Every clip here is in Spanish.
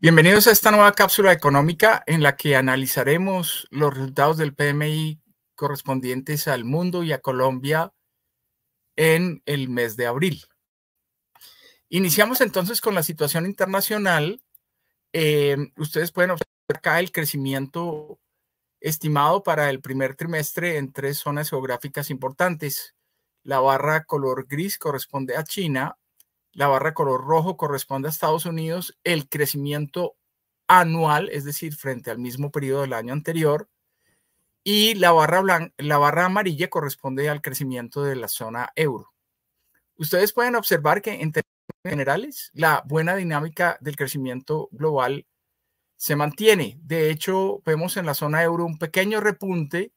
Bienvenidos a esta nueva cápsula económica en la que analizaremos los resultados del PMI correspondientes al mundo y a Colombia en el mes de abril. Iniciamos entonces con la situación internacional. Em, ustedes pueden observar acá el crecimiento estimado para el primer trimestre en tres zonas geográficas importantes. La barra color gris corresponde a China, la barra color rojo corresponde a Estados Unidos, el crecimiento anual, es decir, frente al mismo periodo del año anterior, y la barra, la barra amarilla corresponde al crecimiento de la zona euro. Ustedes pueden observar que en términos generales la buena dinámica del crecimiento global se mantiene. De hecho, vemos en la zona euro un pequeño repunte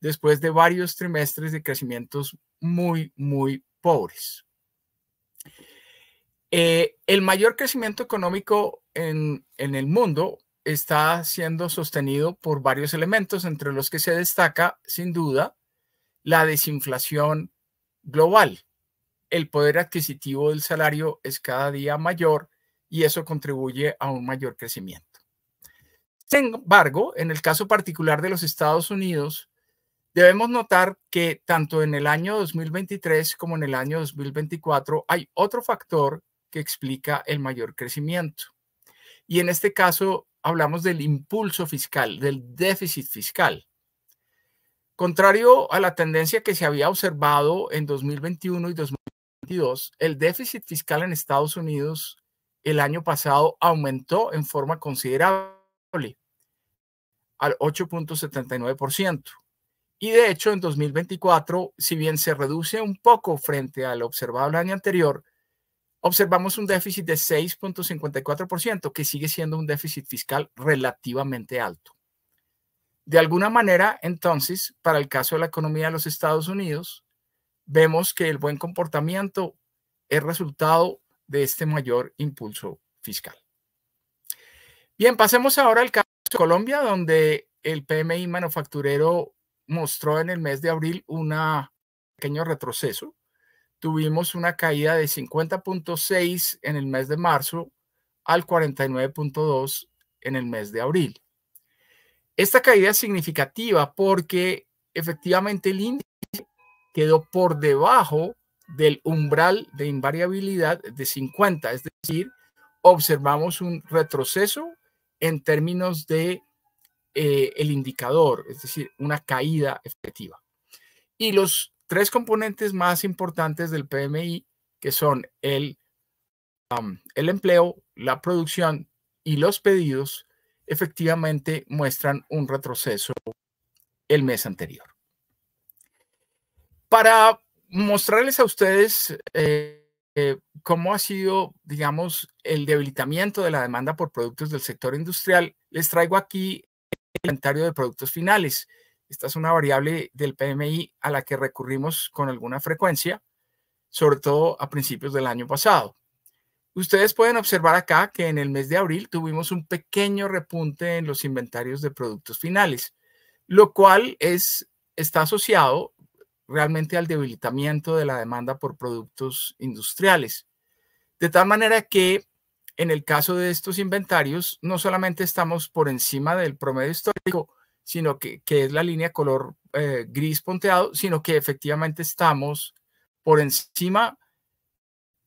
después de varios trimestres de crecimientos muy, muy pobres. Eh, el mayor crecimiento económico en, en el mundo está siendo sostenido por varios elementos, entre los que se destaca, sin duda, la desinflación global. El poder adquisitivo del salario es cada día mayor y eso contribuye a un mayor crecimiento. Sin embargo, en el caso particular de los Estados Unidos, debemos notar que tanto en el año 2023 como en el año 2024 hay otro factor que explica el mayor crecimiento. Y en este caso hablamos del impulso fiscal, del déficit fiscal. Contrario a la tendencia que se había observado en 2021 y 2022, el déficit fiscal en Estados Unidos el año pasado aumentó en forma considerable al 8.79%. Y de hecho, en 2024, si bien se reduce un poco frente al observado el año anterior, observamos un déficit de 6.54%, que sigue siendo un déficit fiscal relativamente alto. De alguna manera, entonces, para el caso de la economía de los Estados Unidos, vemos que el buen comportamiento es resultado de este mayor impulso fiscal. Bien, pasemos ahora al caso de Colombia, donde el PMI manufacturero mostró en el mes de abril un pequeño retroceso, tuvimos una caída de 50.6 en el mes de marzo al 49.2 en el mes de abril. Esta caída es significativa porque efectivamente el índice quedó por debajo del umbral de invariabilidad de 50, es decir, observamos un retroceso en términos de eh, el indicador, es decir, una caída efectiva. Y los tres componentes más importantes del PMI, que son el, el empleo, la producción y los pedidos, efectivamente muestran un retroceso el mes anterior. Para mostrarles a ustedes eh, eh, cómo ha sido, digamos, el debilitamiento de la demanda por productos del sector industrial, les traigo aquí el inventario de productos finales. Esta es una variable del PMI a la que recurrimos con alguna frecuencia, sobre todo a principios del año pasado. Ustedes pueden observar acá que en el mes de abril tuvimos un pequeño repunte en los inventarios de productos finales, lo cual es, está asociado realmente al debilitamiento de la demanda por productos industriales. De tal manera que en el caso de estos inventarios, no solamente estamos por encima del promedio histórico, sino que, es la línea color eh, gris ponteado, sino que efectivamente estamos por encima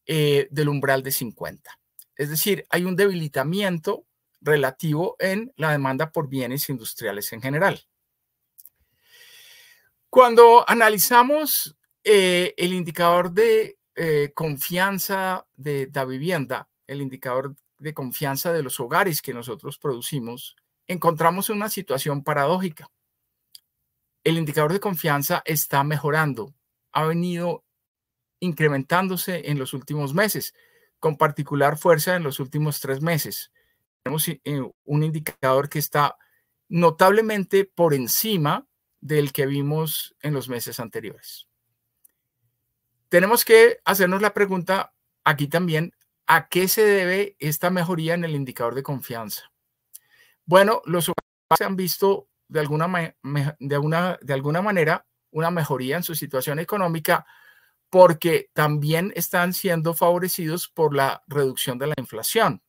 eh, del umbral de 50. Es decir, hay un debilitamiento relativo en la demanda por bienes industriales en general. Cuando analizamos eh, el indicador de confianza de la vivienda, el indicador de confianza de los hogares que nosotros producimos, encontramos una situación paradójica. El indicador de confianza está mejorando, ha venido incrementándose en los últimos meses, con particular fuerza en los últimos tres meses. Tenemos eh, eh, un indicador que está notablemente por encima del que vimos en los meses anteriores. Tenemos que hacernos la pregunta aquí también, ¿a qué se debe esta mejoría en el indicador de confianza? Bueno, los se han visto de alguna, de, de alguna manera una mejoría en su situación económica porque también están siendo favorecidos por la reducción de la inflación.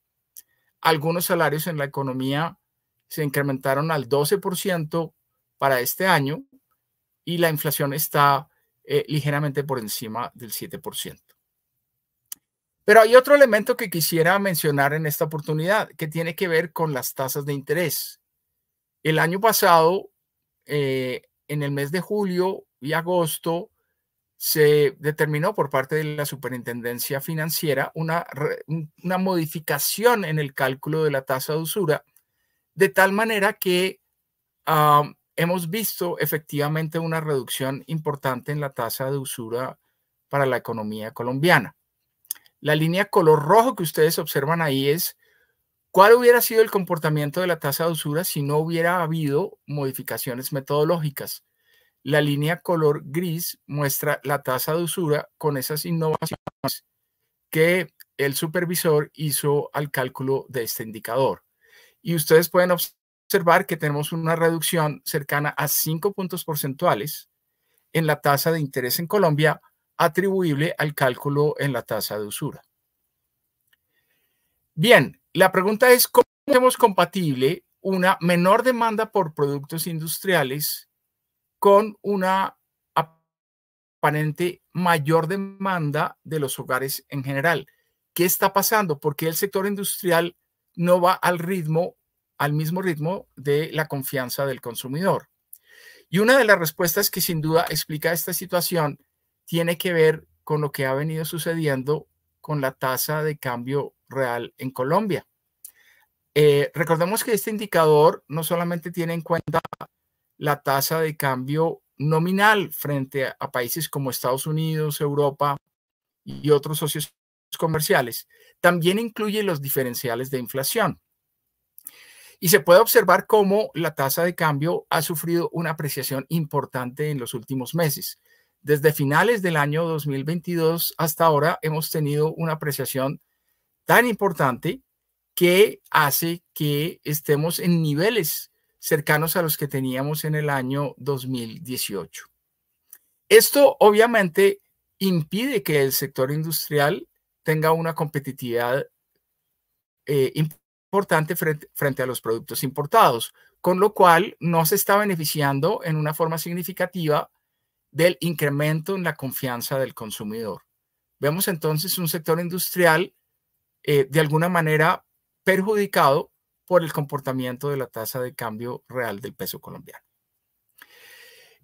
Algunos salarios en la economía se incrementaron al 12% para este año y la inflación está eh, ligeramente por encima del 7%. Pero hay otro elemento que quisiera mencionar en esta oportunidad que tiene que ver con las tasas de interés. El año pasado, eh, en el mes de julio y agosto, se determinó por parte de la Superintendencia Financiera una, una modificación en el cálculo de la tasa de usura, de tal manera que ah, hemos visto efectivamente una reducción importante en la tasa de usura para la economía colombiana. La línea color rojo que ustedes observan ahí es cuál hubiera sido el comportamiento de la tasa de usura si no hubiera habido modificaciones metodológicas. La línea color gris muestra la tasa de usura con esas innovaciones que el supervisor hizo al cálculo de este indicador. Y ustedes pueden observar que tenemos una reducción cercana a 5 puntos porcentuales en la tasa de interés en Colombia atribuible al cálculo en la tasa de usura. Bien, la pregunta es, ¿cómo hacemos compatible una menor demanda por productos industriales con una aparente mayor demanda de los hogares en general? ¿Qué está pasando? ¿Por qué el sector industrial no va al ritmo, al mismo ritmo de la confianza del consumidor? Y una de las respuestas que sin duda explica esta situación tiene que ver con lo que ha venido sucediendo con la tasa de cambio real en Colombia. Eh, recordemos que este indicador no solamente tiene en cuenta la tasa de cambio nominal frente a, a países como Estados Unidos, Europa y otros socios comerciales, también incluye los diferenciales de inflación. Y se puede observar cómo la tasa de cambio ha sufrido una apreciación importante en los últimos meses desde finales del año 2022 hasta ahora hemos tenido una apreciación tan importante que hace que estemos en niveles cercanos a los que teníamos en el año 2018. Esto obviamente impide que el sector industrial tenga una competitividad eh, importante frente, frente a los productos importados, con lo cual no se está beneficiando en una forma significativa del incremento en la confianza del consumidor. Vemos entonces un sector industrial eh, de alguna manera perjudicado por el comportamiento de la tasa de cambio real del peso colombiano.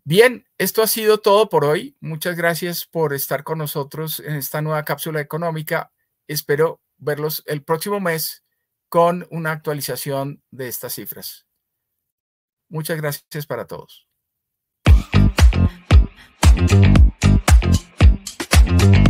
Bien, esto ha sido todo por hoy. Muchas gracias por estar con nosotros en esta nueva cápsula económica. Espero verlos el próximo mes con una actualización de estas cifras. Muchas gracias para todos. Thank you.